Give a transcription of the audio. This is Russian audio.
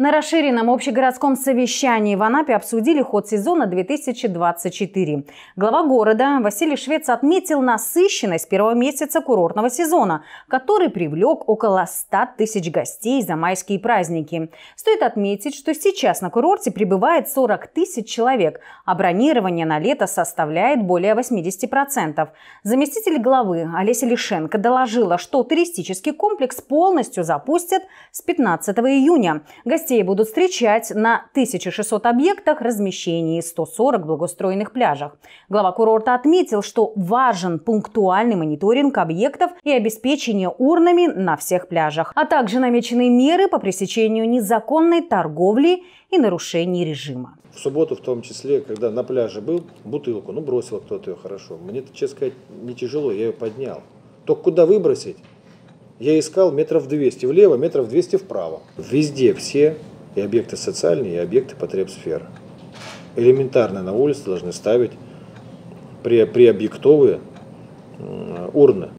На расширенном общегородском совещании в Анапе обсудили ход сезона 2024. Глава города Василий Швец отметил насыщенность первого месяца курортного сезона, который привлек около 100 тысяч гостей за майские праздники. Стоит отметить, что сейчас на курорте прибывает 40 тысяч человек, а бронирование на лето составляет более 80%. Заместитель главы Олеся Лишенко доложила, что туристический комплекс полностью запустят с 15 июня. Гости Гостей будут встречать на 1600 объектах размещений и 140 благоустроенных пляжах. Глава курорта отметил, что важен пунктуальный мониторинг объектов и обеспечение урнами на всех пляжах, а также намечены меры по пресечению незаконной торговли и нарушений режима. В субботу в том числе, когда на пляже был, бутылку, ну бросил кто-то ее хорошо. Мне, честно сказать, не тяжело, я ее поднял. Только куда выбросить? я искал метров 200 влево, метров 200 вправо. Везде все и объекты социальные, и объекты потребсферы. Элементарно на улице должны ставить приобъектовые урны.